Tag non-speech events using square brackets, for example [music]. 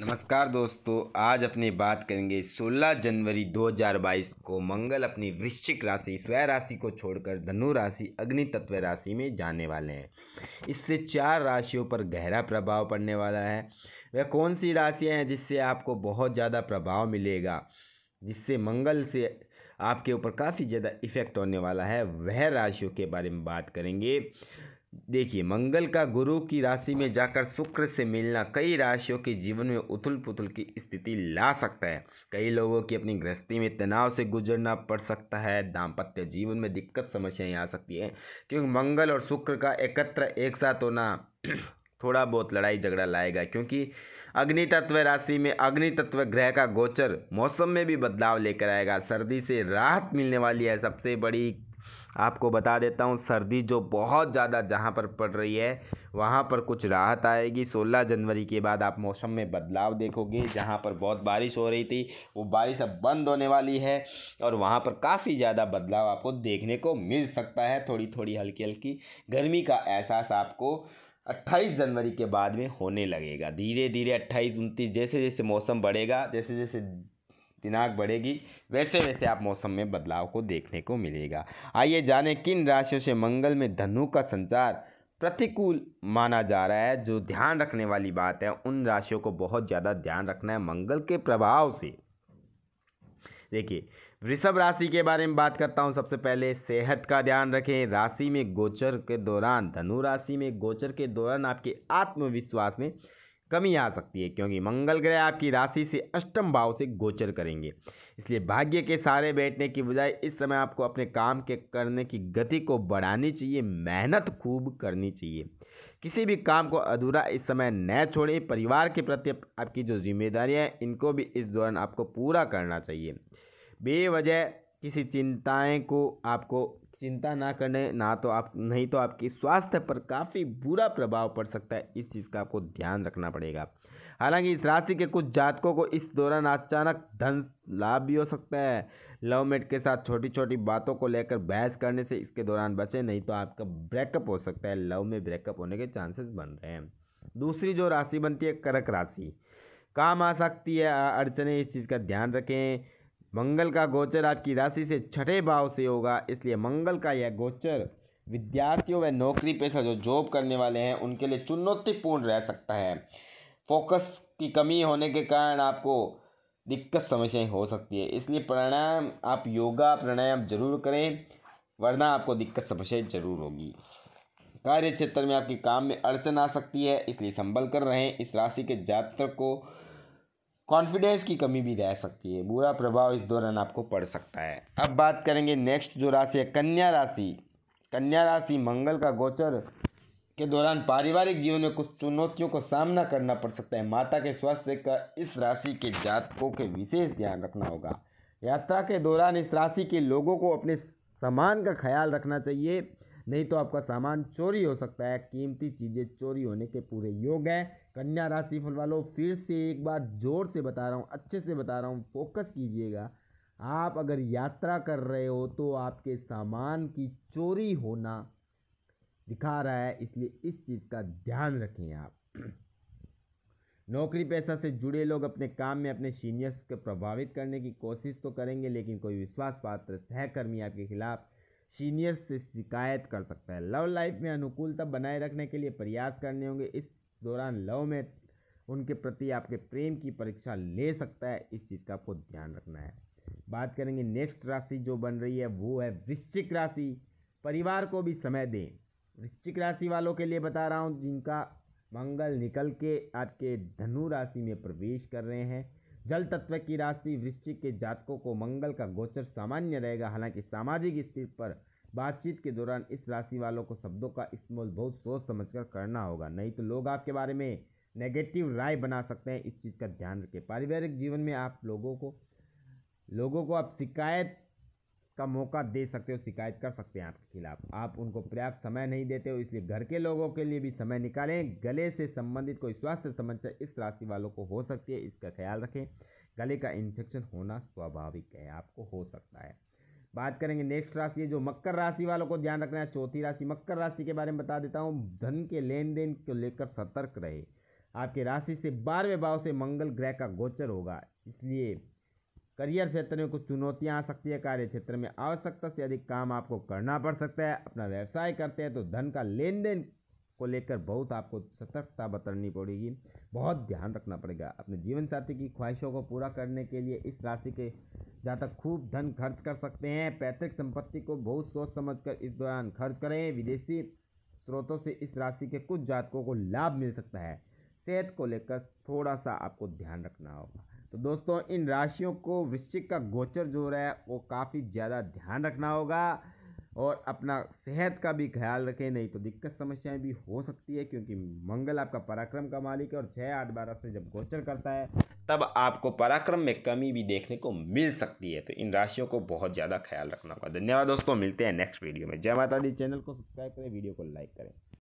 नमस्कार दोस्तों आज अपनी बात करेंगे 16 जनवरी 2022 को मंगल अपनी वृश्चिक राशि स्वय राशि को छोड़कर धनु राशि अग्नि तत्व राशि में जाने वाले हैं इससे चार राशियों पर गहरा प्रभाव पड़ने वाला है वह कौन सी राशियां हैं जिससे आपको बहुत ज़्यादा प्रभाव मिलेगा जिससे मंगल से आपके ऊपर काफ़ी ज़्यादा इफेक्ट होने वाला है वह राशियों के बारे में बात करेंगे देखिए मंगल का गुरु की राशि में जाकर शुक्र से मिलना कई राशियों के जीवन में उथल पुथल की स्थिति ला सकता है कई लोगों की अपनी गृहस्थी में तनाव से गुजरना पड़ सकता है दाम्पत्य जीवन में दिक्कत समस्याएं आ सकती हैं क्योंकि मंगल और शुक्र का एकत्र एक साथ होना [clears throat] थोड़ा बहुत लड़ाई झगड़ा लाएगा क्योंकि अग्नि तत्व राशि में अग्नि तत्व ग्रह का गोचर मौसम में भी बदलाव लेकर आएगा सर्दी से राहत मिलने वाली है सबसे बड़ी आपको बता देता हूँ सर्दी जो बहुत ज़्यादा जहाँ पर पड़ रही है वहाँ पर कुछ राहत आएगी 16 जनवरी के बाद आप मौसम में बदलाव देखोगे जहाँ पर बहुत बारिश हो रही थी वो बारिश अब बंद होने वाली है और वहाँ पर काफ़ी ज़्यादा बदलाव आपको देखने को मिल सकता है थोड़ी थोड़ी हल्की हल्की गर्मी का एहसास आपको 28 जनवरी के बाद में होने लगेगा धीरे धीरे 28 उनतीस जैसे जैसे मौसम बढ़ेगा जैसे जैसे दिनांक बढ़ेगी वैसे वैसे आप मौसम में बदलाव को देखने को मिलेगा आइए जाने किन राशियों से मंगल में धनु का संचार प्रतिकूल माना जा रहा है जो ध्यान रखने वाली बात है उन राशियों को बहुत ज़्यादा ध्यान रखना है मंगल के प्रभाव से देखिए वृषभ राशि के बारे में बात करता हूँ सबसे पहले सेहत का ध्यान रखें राशि में गोचर के दौरान धनु राशि में गोचर के दौरान आपके आत्मविश्वास में कमी आ सकती है क्योंकि मंगल ग्रह आपकी राशि से अष्टम भाव से गोचर करेंगे इसलिए भाग्य के सारे बैठने की बजाय इस समय आपको अपने काम के करने की गति को बढ़ानी चाहिए मेहनत खूब करनी चाहिए किसी भी काम को अधूरा इस समय न छोड़ें परिवार के प्रति आपकी जो जिम्मेदारियाँ हैं इनको भी इस दौरान आपको पूरा करना चाहिए बेवजह किसी चिंताएँ को आपको चिंता ना करें ना तो आप नहीं तो आपके स्वास्थ्य पर काफ़ी बुरा प्रभाव पड़ सकता है इस चीज़ का आपको ध्यान रखना पड़ेगा हालांकि इस राशि के कुछ जातकों को इस दौरान अचानक धन लाभ भी हो सकता है लव मेट के साथ छोटी छोटी बातों को लेकर बहस करने से इसके दौरान बचें नहीं तो आपका ब्रेकअप हो सकता है लव में ब्रेकअप होने के चांसेस बन रहे हैं दूसरी जो राशि बनती है करक राशि काम आ सकती है अड़चने इस चीज़ का ध्यान रखें मंगल का गोचर आपकी राशि से छठे भाव से होगा इसलिए मंगल का यह गोचर विद्यार्थियों व नौकरी पेशा जो जॉब करने वाले हैं उनके लिए चुनौतीपूर्ण रह सकता है फोकस की कमी होने के कारण आपको दिक्कत समस्याएं हो सकती है इसलिए प्राणायाम आप योगा प्राणायाम जरूर करें वरना आपको दिक्कत समस्याएं जरूर होगी कार्य क्षेत्र में आपके काम में अड़चन आ सकती है इसलिए संभल कर रहें इस राशि के जातक को कॉन्फिडेंस की कमी भी रह सकती है बुरा प्रभाव इस दौरान आपको पड़ सकता है अब बात करेंगे नेक्स्ट जो राशि है कन्या राशि कन्या राशि मंगल का गोचर के दौरान पारिवारिक जीवन में कुछ चुनौतियों का सामना करना पड़ सकता है माता के स्वास्थ्य का इस राशि के जातकों के विशेष ध्यान रखना होगा यात्रा के दौरान इस राशि के लोगों को अपने सामान का ख्याल रखना चाहिए नहीं तो आपका सामान चोरी हो सकता है कीमती चीज़ें चोरी होने के पूरे योग हैं कन्या राशि फल वालों फिर से एक बार जोर से बता रहा हूँ अच्छे से बता रहा हूँ फोकस कीजिएगा आप अगर यात्रा कर रहे हो तो आपके सामान की चोरी होना दिखा रहा है इसलिए इस चीज़ का ध्यान रखें आप [clears throat] नौकरी पैसा से जुड़े लोग अपने काम में अपने सीनियर्स को प्रभावित करने की कोशिश तो करेंगे लेकिन कोई विश्वास पात्र सहकर्मी आपके खिलाफ सीनियर्स से शिकायत कर सकता है लव लाइफ में अनुकूलता बनाए रखने के लिए प्रयास करने होंगे इस दौरान लव में उनके प्रति आपके प्रेम की परीक्षा ले सकता है इस चीज़ का आपको ध्यान रखना है बात करेंगे नेक्स्ट राशि जो बन रही है वो है वृश्चिक राशि परिवार को भी समय दें वृश्चिक राशि वालों के लिए बता रहा हूँ जिनका मंगल निकल के आपके धनु राशि में प्रवेश कर रहे हैं जल तत्व की राशि वृश्चिक के जातकों को मंगल का गोचर सामान्य रहेगा हालांकि सामाजिक स्थिति पर बातचीत के दौरान इस राशि वालों को शब्दों का इस्तेमाल बहुत सोच समझकर करना होगा नहीं तो लोग आपके बारे में नेगेटिव राय बना सकते हैं इस चीज़ का ध्यान रखें पारिवारिक जीवन में आप लोगों को लोगों को आप शिकायत का मौका दे सकते हो शिकायत कर सकते हैं आपके खिलाफ आप उनको पर्याप्त समय नहीं देते हो इसलिए घर के लोगों के लिए भी समय निकालें गले से संबंधित कोई स्वास्थ्य समस्या इस राशि वालों को हो सकती है इसका ख्याल रखें गले का इन्फेक्शन होना स्वाभाविक है आपको हो सकता है बात करेंगे नेक्स्ट राशि जो मकर राशि वालों को ध्यान रखना है चौथी राशि मकर राशि के बारे में बता देता हूँ धन के लेन देन को लेकर सतर्क रहे आपके राशि से बारहवें भाव से मंगल ग्रह का गोचर होगा इसलिए करियर क्षेत्र में कुछ चुनौतियाँ आ सकती है कार्य क्षेत्र में आवश्यकता से अधिक काम आपको करना पड़ सकता है अपना व्यवसाय करते हैं तो धन का लेन देन को लेकर बहुत आपको सतर्कता बतरनी पड़ेगी बहुत ध्यान रखना पड़ेगा अपने जीवन साथी की ख्वाहिशों को पूरा करने के लिए इस राशि के तक खूब धन खर्च कर सकते हैं पैतृक संपत्ति को बहुत सोच समझकर इस दौरान खर्च करें विदेशी स्रोतों से इस राशि के कुछ जातकों को लाभ मिल सकता है सेहत को लेकर थोड़ा सा आपको ध्यान रखना होगा तो दोस्तों इन राशियों को वृश्चिक का गोचर जो रहा है वो काफ़ी ज़्यादा ध्यान रखना होगा और अपना सेहत का भी ख्याल रखें नहीं तो दिक्कत समस्याएं भी हो सकती है क्योंकि मंगल आपका पराक्रम का मालिक है और छः आठ बारह से जब गोचर करता है तब आपको पराक्रम में कमी भी देखने को मिल सकती है तो इन राशियों को बहुत ज़्यादा ख्याल रखना होगा धन्यवाद दोस्तों मिलते हैं नेक्स्ट वीडियो में जय माता दी चैनल को सब्सक्राइब करें वीडियो को लाइक करें